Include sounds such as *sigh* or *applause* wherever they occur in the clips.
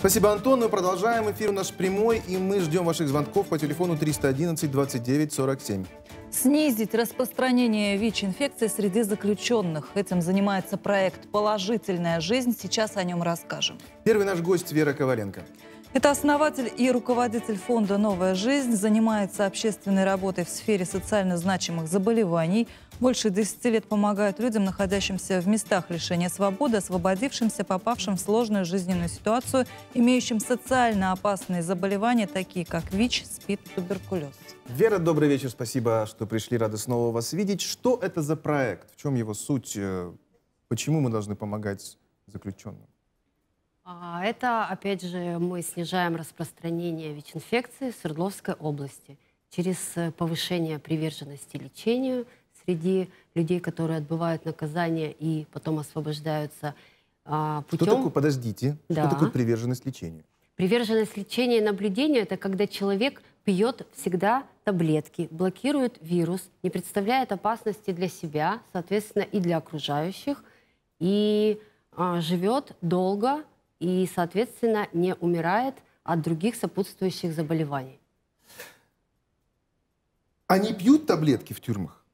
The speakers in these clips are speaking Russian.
Спасибо, Антон. Мы продолжаем. Эфир у нас прямой, и мы ждем ваших звонков по телефону 311 29 47. Снизить распространение ВИЧ-инфекции среди заключенных. Этим занимается проект «Положительная жизнь». Сейчас о нем расскажем. Первый наш гость Вера Коваленко. Это основатель и руководитель фонда «Новая жизнь», занимается общественной работой в сфере социально значимых заболеваний, больше 10 лет помогает людям, находящимся в местах лишения свободы, освободившимся, попавшим в сложную жизненную ситуацию, имеющим социально опасные заболевания, такие как ВИЧ, СПИД, туберкулез. Вера, добрый вечер, спасибо, что пришли, рады снова вас видеть. Что это за проект? В чем его суть? Э, почему мы должны помогать заключенным? А, это, опять же, мы снижаем распространение ВИЧ-инфекции в Свердловской области через э, повышение приверженности лечению среди людей, которые отбывают наказание и потом освобождаются а, путем... Что такое, подождите, да. что такое приверженность лечению? Приверженность лечению и наблюдения – это когда человек пьет всегда таблетки, блокирует вирус, не представляет опасности для себя, соответственно, и для окружающих, и а, живет долго, и, соответственно, не умирает от других сопутствующих заболеваний. Они пьют таблетки в тюрьмах?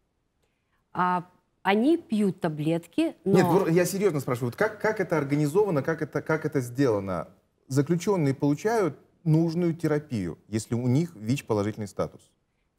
А, они пьют таблетки, но... Нет, я серьезно спрашиваю, вот как, как это организовано, как это, как это сделано? Заключенные получают нужную терапию, если у них ВИЧ-положительный статус?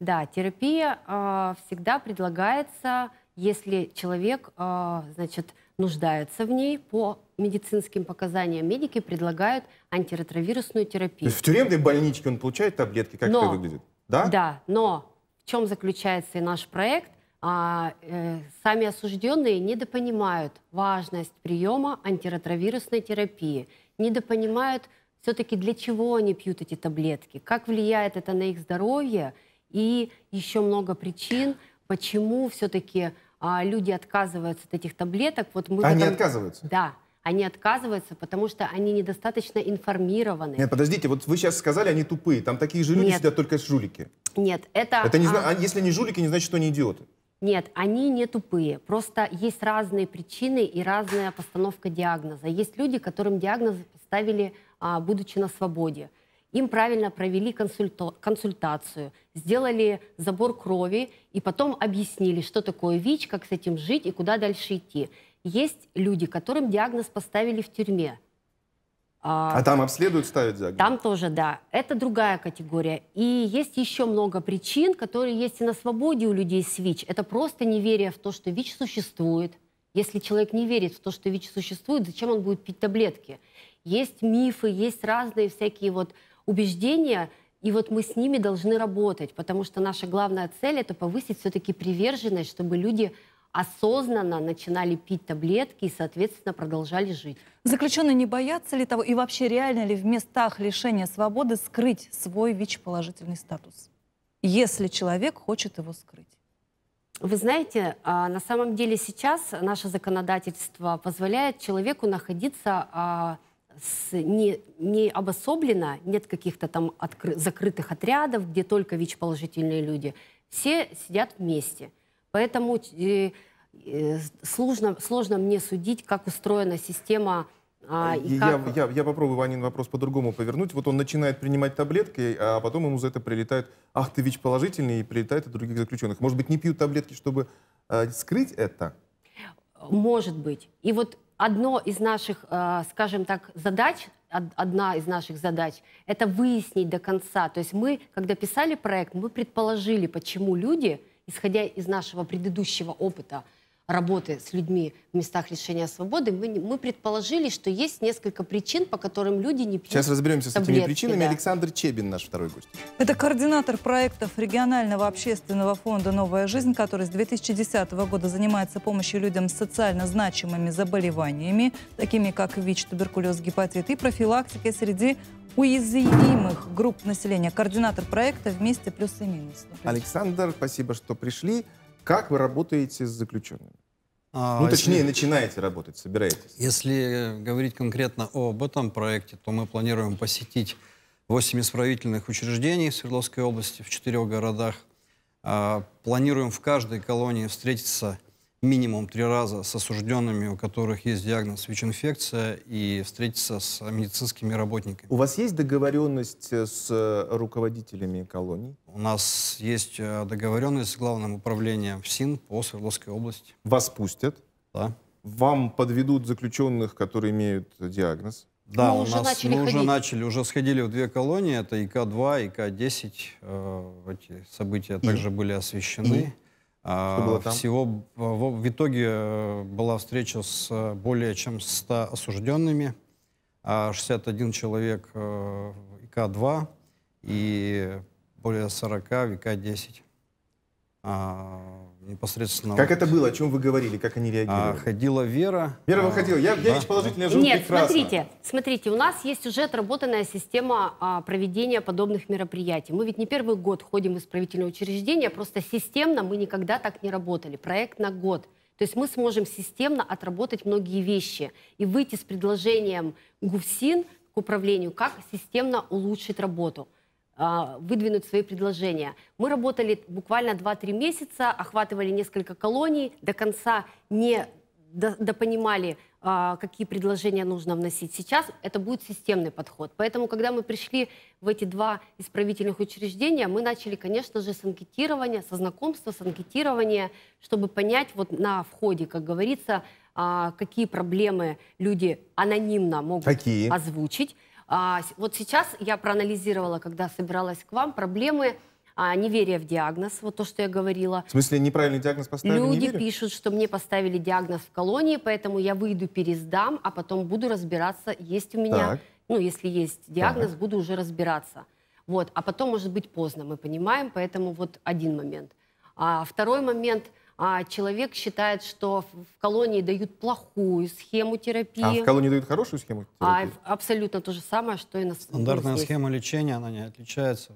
Да, терапия э, всегда предлагается, если человек э, значит, нуждается в ней по медицинским показаниям медики предлагают антиретровирусную терапию. То есть в тюремной больничке он получает таблетки, как но, это выглядит? Да? Да, но в чем заключается и наш проект? А, э, сами осужденные недопонимают важность приема антиретровирусной терапии, недопонимают все-таки для чего они пьют эти таблетки, как влияет это на их здоровье и еще много причин, почему все-таки а, люди отказываются от этих таблеток. Вот мы Они этом... отказываются? Да они отказываются, потому что они недостаточно информированы. Нет, подождите, вот вы сейчас сказали, они тупые. Там такие же люди Нет. сидят, только жулики. Нет, это... это не, а... а если они жулики, не значит, что они идиоты. Нет, они не тупые. Просто есть разные причины и разная постановка диагноза. Есть люди, которым диагноз ставили, а, будучи на свободе. Им правильно провели консульта- консультацию, сделали забор крови и потом объяснили, что такое ВИЧ, как с этим жить и куда дальше идти. Есть люди, которым диагноз поставили в тюрьме. А, а там обследуют, ставят диагноз? Там тоже, да. Это другая категория. И есть еще много причин, которые есть и на свободе у людей с ВИЧ. Это просто неверие в то, что ВИЧ существует. Если человек не верит в то, что ВИЧ существует, зачем он будет пить таблетки? Есть мифы, есть разные всякие вот убеждения, и вот мы с ними должны работать, потому что наша главная цель – это повысить все-таки приверженность, чтобы люди осознанно начинали пить таблетки и, соответственно, продолжали жить. Заключенные не боятся ли того и вообще реально ли в местах лишения свободы скрыть свой ВИЧ-положительный статус, если человек хочет его скрыть? Вы знаете, а, на самом деле сейчас наше законодательство позволяет человеку находиться а, с, не, не обособлено, нет каких-то там откры, закрытых отрядов, где только ВИЧ-положительные люди. Все сидят вместе. Поэтому э, э, сложно, сложно мне судить, как устроена система а, а и как... я, я, я попробую Ванин вопрос по-другому повернуть. Вот он начинает принимать таблетки, а потом ему за это прилетает, ах, ты ВИЧ положительный, и прилетает от других заключенных. Может быть, не пьют таблетки, чтобы э, скрыть это? Может быть. И вот одно из наших, э, скажем так, задач, одна из наших задач, это выяснить до конца. То есть мы, когда писали проект, мы предположили, почему люди исходя из нашего предыдущего опыта – работы с людьми в местах лишения свободы, мы, мы предположили, что есть несколько причин, по которым люди не пьют Сейчас разберемся таблетки, с этими причинами. Да. Александр Чебин, наш второй гость. Это координатор проектов регионального общественного фонда «Новая жизнь», который с 2010 года занимается помощью людям с социально значимыми заболеваниями, такими как ВИЧ, туберкулез, гепатит и профилактикой среди уязвимых групп населения. Координатор проекта «Вместе плюсы и минус». Александр, спасибо, что пришли. Как вы работаете с заключенными? А ну, точнее, если, начинаете работать, собираетесь. Если говорить конкретно об этом проекте, то мы планируем посетить 8 исправительных учреждений в Свердловской области в четырех городах. А, планируем в каждой колонии встретиться минимум три раза с осужденными, у которых есть диагноз ВИЧ-инфекция, и встретиться с медицинскими работниками. У вас есть договоренность э, с э, руководителями колоний? У нас есть э, договоренность с главным управлением СИН по Свердловской области. Вас пустят? Да. Вам подведут заключенных, которые имеют диагноз? Да, мы у уже нас начали мы уже начали, уже сходили в две колонии, это ИК-2, ИК-10, э, эти события и? также были освещены. И? А, всего а, в, в итоге э, была встреча с э, более чем 100 осужденными, 61 а, человек э, ИК-2 и более 40 в ИК-10 непосредственно... Как это было? О чем вы говорили? Как они реагировали? А, ходила Вера. Вера выходила. А, я, да. я ведь положительная живу Нет, прекрасно. смотрите, смотрите, у нас есть уже отработанная система а, проведения подобных мероприятий. Мы ведь не первый год ходим в исправительное учреждение, просто системно мы никогда так не работали. Проект на год. То есть мы сможем системно отработать многие вещи и выйти с предложением ГУФСИН к управлению, как системно улучшить работу. А, выдвинуть свои предложения. Мы работали буквально 2-3 месяца, охватывали несколько колоний, до конца не допонимали, а, какие предложения нужно вносить. Сейчас это будет системный подход. Поэтому, когда мы пришли в эти два исправительных учреждения, мы начали, конечно же, с анкетирования, со знакомства, с анкетирования, чтобы понять вот на входе, как говорится, а, какие проблемы люди анонимно могут какие? озвучить. А, вот сейчас я проанализировала, когда собиралась к вам, проблемы а, неверия в диагноз, вот то, что я говорила. В смысле, неправильный диагноз поставили? Люди пишут, что мне поставили диагноз в колонии, поэтому я выйду, пересдам, а потом буду разбираться, есть у меня, так. ну, если есть диагноз, так. буду уже разбираться. Вот, а потом, может быть, поздно, мы понимаем, поэтому вот один момент. А второй момент – а человек считает, что в колонии дают плохую схему терапии. А в колонии дают хорошую схему а терапии? А, абсолютно то же самое, что и на Стандартная здесь. схема лечения, она не отличается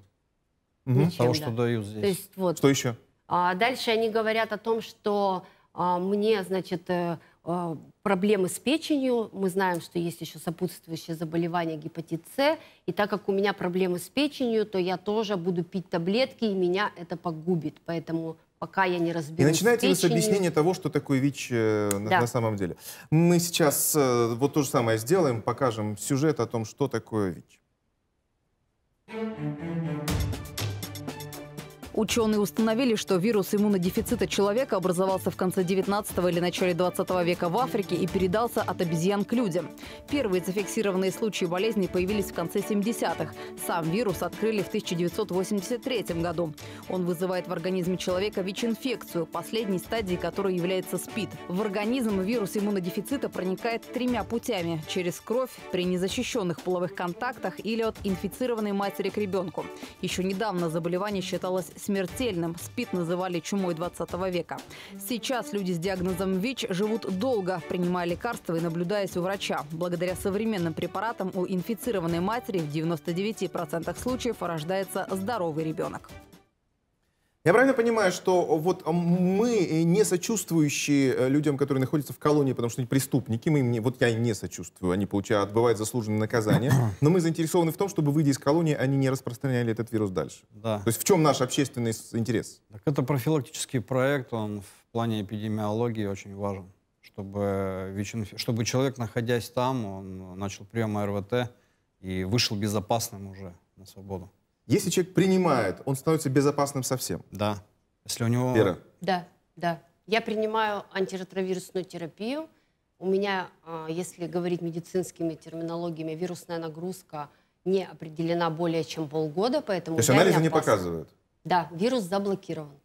угу. от того, да. что дают здесь. То есть, вот. Что еще? А, дальше они говорят о том, что а, мне, значит, э, э, проблемы с печенью. Мы знаем, что есть еще сопутствующее заболевание гепатит С. И так как у меня проблемы с печенью, то я тоже буду пить таблетки, и меня это погубит. Поэтому пока я не разберусь. И начинаете вы с объяснения того, что такое ВИЧ э, да. на, на самом деле. Мы сейчас э, вот то же самое сделаем, покажем сюжет о том, что такое ВИЧ. Thank you. Ученые установили, что вирус иммунодефицита человека образовался в конце 19 или начале 20 века в Африке и передался от обезьян к людям. Первые зафиксированные случаи болезни появились в конце 70-х. Сам вирус открыли в 1983 году. Он вызывает в организме человека ВИЧ-инфекцию, последней стадией которой является СПИД. В организм вирус иммунодефицита проникает тремя путями – через кровь, при незащищенных половых контактах или от инфицированной матери к ребенку. Еще недавно заболевание считалось смертельным. СПИД называли чумой 20 века. Сейчас люди с диагнозом ВИЧ живут долго, принимая лекарства и наблюдаясь у врача. Благодаря современным препаратам у инфицированной матери в 99% случаев рождается здоровый ребенок. Я правильно понимаю, что э, вот мы э, не сочувствующие э, людям, которые находятся в колонии, потому что они преступники, мы им не, вот я им не сочувствую, они получают, отбывают заслуженное наказание, *clears throat* но мы заинтересованы в том, чтобы, выйдя из колонии, они не распространяли этот вирус дальше. Да. То есть в чем наш общественный интерес? Так это профилактический проект, он в плане эпидемиологии очень важен, чтобы, ВИЧ, чтобы человек, находясь там, он начал прием РВТ и вышел безопасным уже на свободу. Если человек принимает, он становится безопасным совсем. Да. Если у него... Вера. Да, да. Я принимаю антиретровирусную терапию. У меня, а, если говорить медицинскими терминологиями, вирусная нагрузка не определена более чем полгода, поэтому... То есть анализы не, не показывают? Да, вирус заблокирован.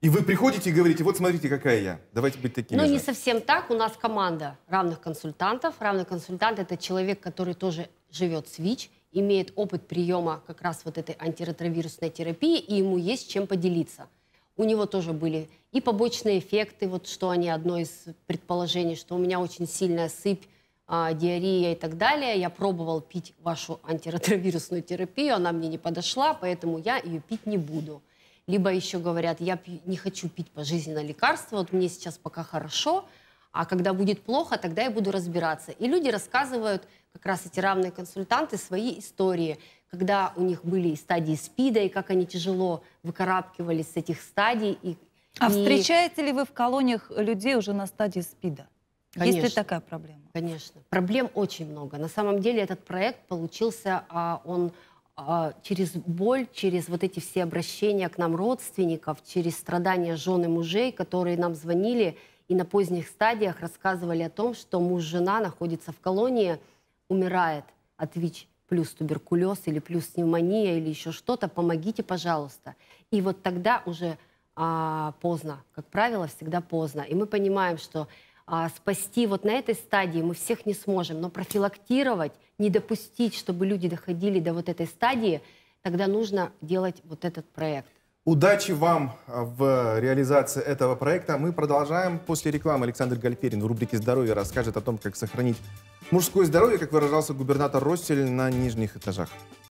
И вы приходите и говорите, вот смотрите, какая я, давайте быть такими Ну, же. не совсем так. У нас команда равных консультантов. Равный консультант – это человек, который тоже живет с ВИЧ – имеет опыт приема как раз вот этой антиретровирусной терапии, и ему есть чем поделиться. У него тоже были и побочные эффекты, вот что они, одно из предположений, что у меня очень сильная сыпь, а, диарея и так далее. Я пробовал пить вашу антиретровирусную терапию, она мне не подошла, поэтому я ее пить не буду. Либо еще говорят, я не хочу пить пожизненно лекарство, вот мне сейчас пока хорошо – а когда будет плохо, тогда я буду разбираться. И люди рассказывают, как раз эти равные консультанты, свои истории, когда у них были и стадии СПИДа, и как они тяжело выкарабкивались с этих стадий. И, а и... встречаете ли вы в колониях людей уже на стадии СПИДа? Конечно. Есть ли такая проблема? Конечно. Проблем очень много. На самом деле этот проект получился, а, он а, через боль, через вот эти все обращения к нам родственников, через страдания жены мужей, которые нам звонили и на поздних стадиях рассказывали о том, что муж-жена находится в колонии, умирает от ВИЧ плюс туберкулез или плюс пневмония или еще что-то, помогите, пожалуйста. И вот тогда уже а, поздно, как правило, всегда поздно. И мы понимаем, что а, спасти вот на этой стадии мы всех не сможем, но профилактировать, не допустить, чтобы люди доходили до вот этой стадии, тогда нужно делать вот этот проект. Удачи вам а, в реализации этого проекта. Мы продолжаем. После рекламы Александр Гальперин в рубрике «Здоровье» расскажет о том, как сохранить мужское здоровье, как выражался губернатор Россель на нижних этажах.